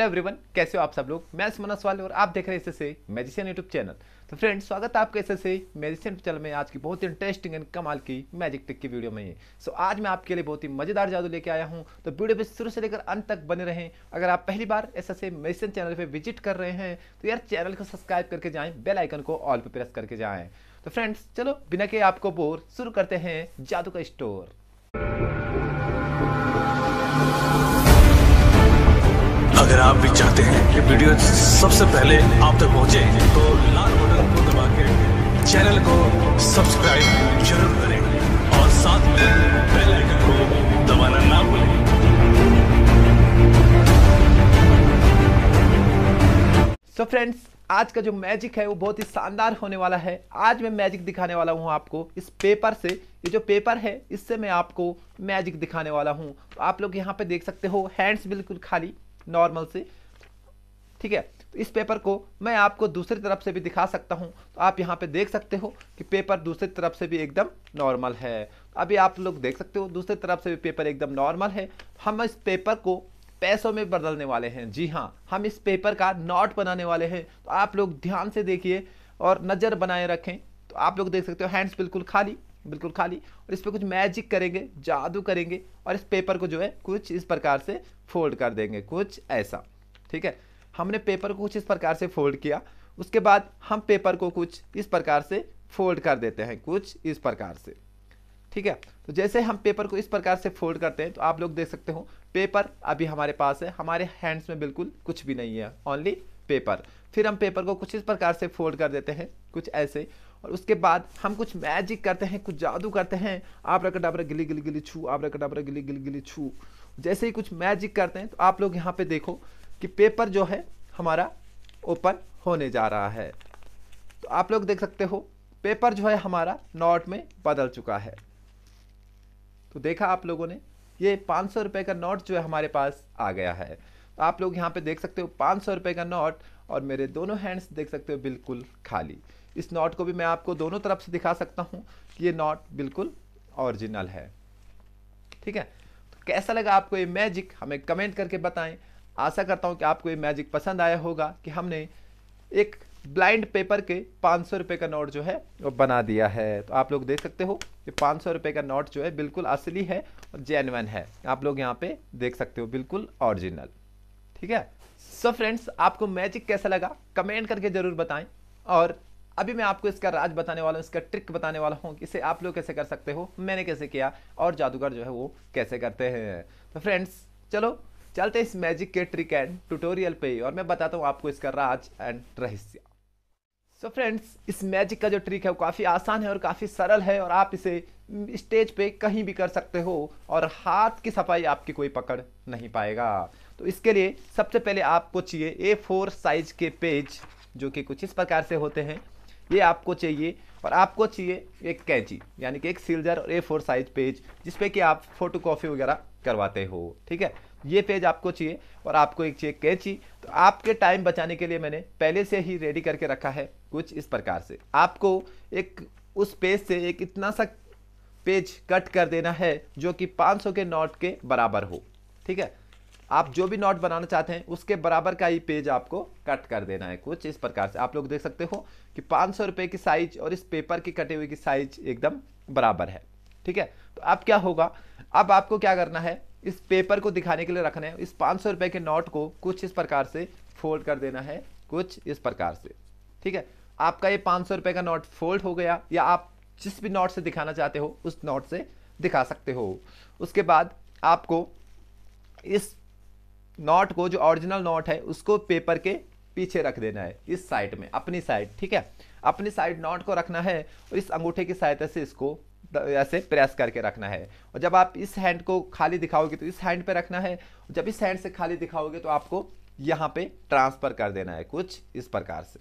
hello everyone कैसे हो आप सब लोग मैं सुमन सवाल और आप देख रहे हैं इससे मेजिशियन यूट्यूब चैनल तो फ्रेंड्स स्वागत है आपका इससे मेजिशियन चैनल में आज की बहुत ही इंटरेस्टिंग एंड कमाल की मैजिक ट्रिक की वीडियो में ये सो आज मैं आपके लिए बहुत ही मजेदार जादू लेके आया हूँ तो वीडियो पे शुरू से लेकर अंत तक बने रहें अगर आप पहली बार एस एस मेजिशियन चैनल पर विजिट कर रहे हैं तो यार चैनल को सब्सक्राइब करके जाएँ बेलाइकन को ऑल पर प्रेस करके जाएँ तो फ्रेंड्स चलो बिना के आपको बोर शुरू करते हैं जादू का स्टोर अगर आप भी चाहते हैं कि वीडियो सबसे पहले आप तक पहुंचे तो लाल बटन को दबा के चैनल को सब्सक्राइब जरूर करें और साथ में बेल आइकन को दबाना ना भूलें सो फ्रेंड्स आज का जो मैजिक है वो बहुत ही शानदार होने वाला है आज मैं मैजिक दिखाने वाला हूँ आपको इस पेपर से ये जो पेपर है इससे मैं आपको मैजिक दिखाने वाला हूँ तो आप लोग यहाँ पे देख सकते हो हैंड्स बिल्कुल खाली नॉर्मल से ठीक है तो इस पेपर को मैं आपको दूसरी तरफ से भी दिखा सकता हूँ तो आप यहाँ पे देख सकते हो कि पेपर दूसरी तरफ से भी एकदम नॉर्मल है अभी आप लोग देख सकते हो दूसरी तरफ से भी पेपर एकदम नॉर्मल है हम इस पेपर को पैसों में बदलने वाले हैं जी हाँ हम इस पेपर का नॉट बनाने वाले हैं तो आप लोग ध्यान से देखिए और नज़र बनाए रखें तो आप लोग देख सकते हो हैंड्स बिल्कुल खाली बिल्कुल खाली और इस पर कुछ मैजिक करेंगे जादू करेंगे और इस पेपर को जो है कुछ इस प्रकार से फोल्ड कर देंगे कुछ ऐसा ठीक है हमने पेपर को कुछ इस प्रकार से फोल्ड किया उसके बाद हम पेपर को कुछ इस प्रकार से फोल्ड कर देते हैं कुछ इस प्रकार से ठीक है तो जैसे हम पेपर को इस प्रकार से फोल्ड करते हैं तो आप लोग देख सकते हो पेपर अभी हमारे पास है हमारे हैंड्स में बिल्कुल कुछ भी नहीं है ओनली पेपर फिर हम पेपर को कुछ इस प्रकार से फोल्ड कर देते हैं कुछ ऐसे और उसके बाद हम कुछ मैजिक करते हैं कुछ जादू करते हैं आप रकटापरा गिली गिली गिली छू आप रकटापरा गिली गिली गिली छू जैसे ही कुछ मैजिक करते हैं तो आप लोग यहाँ पे देखो कि पेपर जो है हमारा ओपन होने जा रहा है तो आप लोग देख सकते हो पेपर जो है हमारा नोट में बदल चुका है तो देखा आप लोगों ने ये पाँच सौ रुपये का नोट जो है हमारे पास आ गया है आप लोग यहाँ पे देख सकते हो पाँच सौ रुपये का नोट और मेरे दोनों हैंड्स देख सकते हो बिल्कुल खाली इस नोट को भी मैं आपको दोनों तरफ से दिखा सकता हूँ कि ये नोट बिल्कुल ओरिजिनल है ठीक है तो कैसा लगा आपको ये मैजिक हमें कमेंट करके बताएं आशा करता हूँ कि आपको ये मैजिक पसंद आया होगा कि हमने एक ब्लाइंड पेपर के पाँच सौ रुपये का नोट जो है वो बना दिया है तो आप लोग देख सकते हो ये पाँच सौ रुपये का नोट जो है बिल्कुल असली है और जेनवन है आप लोग यहाँ पे देख सकते हो बिल्कुल ऑरिजिनल ठीक है सो फ्रेंड्स आपको मैजिक कैसा लगा कमेंट करके ज़रूर बताएं और अभी मैं आपको इसका राज बताने वाला हूँ इसका ट्रिक बताने वाला हूँ इसे आप लोग कैसे कर सकते हो मैंने कैसे किया और जादूगर जो है वो कैसे करते हैं तो फ्रेंड्स चलो चलते इस मैजिक के ट्रिक एंड ट्यूटोरियल पे और मैं बताता हूँ आपको इसका राज एंड रहस्य सो so फ्रेंड्स इस मैजिक का जो ट्रिक है वो काफ़ी आसान है और काफ़ी सरल है और आप इसे स्टेज पे कहीं भी कर सकते हो और हाथ की सफाई आपकी कोई पकड़ नहीं पाएगा तो इसके लिए सबसे पहले आपको चाहिए ए फोर साइज के पेज जो कि कुछ इस प्रकार से होते हैं ये आपको चाहिए और आपको चाहिए एक कैंची यानी कि एक सिल्जर और ए फोर साइज पेज जिसपे कि आप फोटो कॉपी वगैरह करवाते हो ठीक है ये पेज आपको चाहिए और आपको एक चाहिए कैची तो आपके टाइम बचाने के लिए मैंने पहले से ही रेडी करके रखा है कुछ इस प्रकार से आपको एक उस पेज से एक इतना सा पेज कट कर देना है जो कि 500 के नोट के बराबर हो ठीक है आप जो भी नोट बनाना चाहते हैं उसके बराबर का ही पेज आपको कट कर देना है कुछ इस प्रकार से आप लोग देख सकते हो कि पाँच सौ रुपये की साइज और इस पेपर की कटे हुए की साइज एकदम बराबर है ठीक है तो अब क्या होगा अब आपको क्या करना है इस पेपर को दिखाने के लिए रखना है इस पाँच सौ के नोट को कुछ इस प्रकार से फोल्ड कर देना है कुछ इस प्रकार से ठीक है आपका ये पाँच सौ का नोट फोल्ड हो गया या आप जिस भी नोट से दिखाना चाहते हो उस नोट से दिखा सकते हो उसके बाद आपको इस नोट को जो ओरिजिनल नोट है उसको पेपर के पीछे रख देना है इस साइड में अपनी साइड ठीक है अपनी साइड नोट को रखना है और इस अंगूठे की सहायता से इसको ऐसे प्रेस करके रखना है और जब आप इस हैंड को खाली दिखाओगे तो इस हैंड पे रखना है जब इस हैंड से खाली दिखाओगे तो आपको यहाँ पे ट्रांसफ़र कर देना है कुछ इस प्रकार से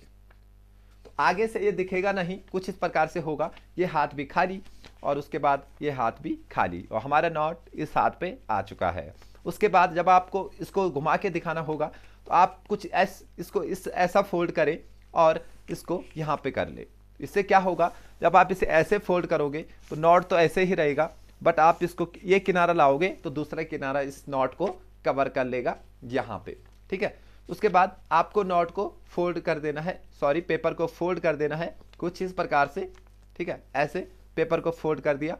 तो आगे से ये दिखेगा नहीं कुछ इस प्रकार से होगा ये हाथ भी खाली और उसके बाद ये हाथ भी खाली और हमारा नॉट इस हाथ पे आ चुका है उसके बाद जब आपको इसको घुमा के दिखाना होगा तो आप कुछ ऐस इसको इस ऐसा फोल्ड करें और इसको यहाँ पे कर ले इससे क्या होगा जब आप इसे ऐसे फोल्ड करोगे तो नॉट तो ऐसे ही रहेगा बट आप इसको ये किनारा लाओगे तो दूसरा किनारा इस नॉट को कवर कर लेगा यहाँ पे ठीक है उसके बाद आपको नॉट को फोल्ड कर देना है सॉरी पेपर को फोल्ड कर देना है कुछ इस प्रकार से ठीक है ऐसे पेपर को फोल्ड कर दिया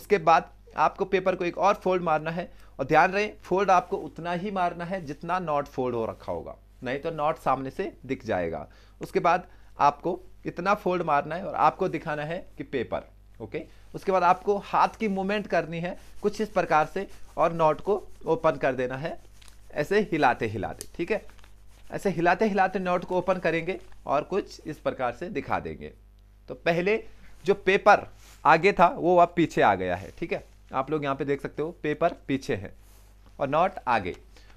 उसके बाद आपको पेपर को एक और फोल्ड मारना है और ध्यान रहे फोल्ड आपको उतना ही मारना है जितना नॉट फोल्ड हो रखा होगा नहीं तो नॉट सामने से दिख जाएगा उसके बाद आपको इतना फोल्ड मारना है और आपको दिखाना है कि पेपर ओके उसके बाद आपको हाथ की मूवमेंट करनी है कुछ इस प्रकार से और नोट को ओपन कर देना है ऐसे हिलाते हिलाते ठीक है ऐसे हिलाते हिलाते नोट को ओपन करेंगे और कुछ इस प्रकार से दिखा देंगे तो पहले जो पेपर आगे था वो अब पीछे आ गया है ठीक है आप लोग यहाँ पे देख सकते हो पेपर पीछे है और नॉट आगे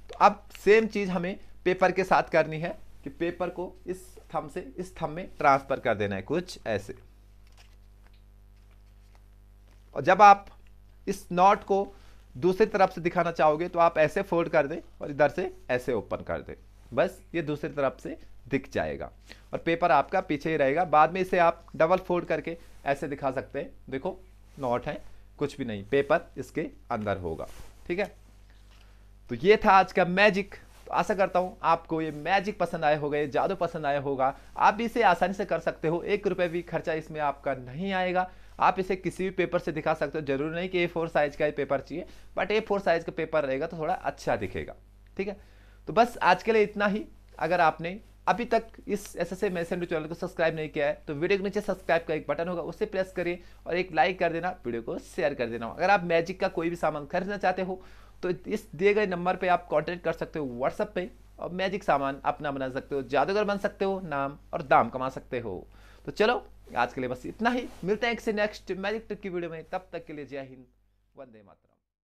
तो अब सेम चीज़ हमें पेपर के साथ करनी है कि पेपर को इस थम से इस थम में ट्रांसफर कर देना है कुछ ऐसे और जब आप इस नॉट को दूसरी तरफ से दिखाना चाहोगे तो आप ऐसे फोल्ड कर दें और इधर से ऐसे ओपन कर दें बस ये दूसरी तरफ से दिख जाएगा और पेपर आपका पीछे ही रहेगा बाद में इसे आप डबल फोल्ड करके ऐसे दिखा सकते हैं देखो नॉट है कुछ भी नहीं पेपर इसके अंदर होगा ठीक है तो ये था आज का मैजिक तो आशा करता हूँ आपको ये मैजिक पसंद आया होगा ये जादू पसंद आया होगा आप भी इसे आसानी से कर सकते हो एक रुपये भी खर्चा इसमें आपका नहीं आएगा आप इसे किसी भी पेपर से दिखा सकते हो जरूरी नहीं कि ए फोर साइज का ही पेपर चाहिए बट ए फोर साइज का पेपर रहेगा तो थोड़ा अच्छा दिखेगा ठीक है तो बस आज के लिए इतना ही अगर आपने अभी तक इस एस एस ए मैसेंडो चैनल को सब्सक्राइब नहीं किया है तो वीडियो के नीचे सब्सक्राइब का एक बटन होगा उसे प्रेस करिए और एक लाइक कर देना वीडियो को शेयर कर देना अगर आप मैजिक का कोई भी सामान खरीदना चाहते हो तो इस दिए गए नंबर पे आप कॉन्टैक्ट कर सकते हो व्हाट्सअप पे और मैजिक सामान अपना बना सकते हो जादूगर बन सकते हो नाम और दाम कमा सकते हो तो चलो आज के लिए बस इतना ही मिलते हैं एक से नेक्स्ट मैजिक ट्रिक की वीडियो में तब तक के लिए जय हिंद वंदे मातरम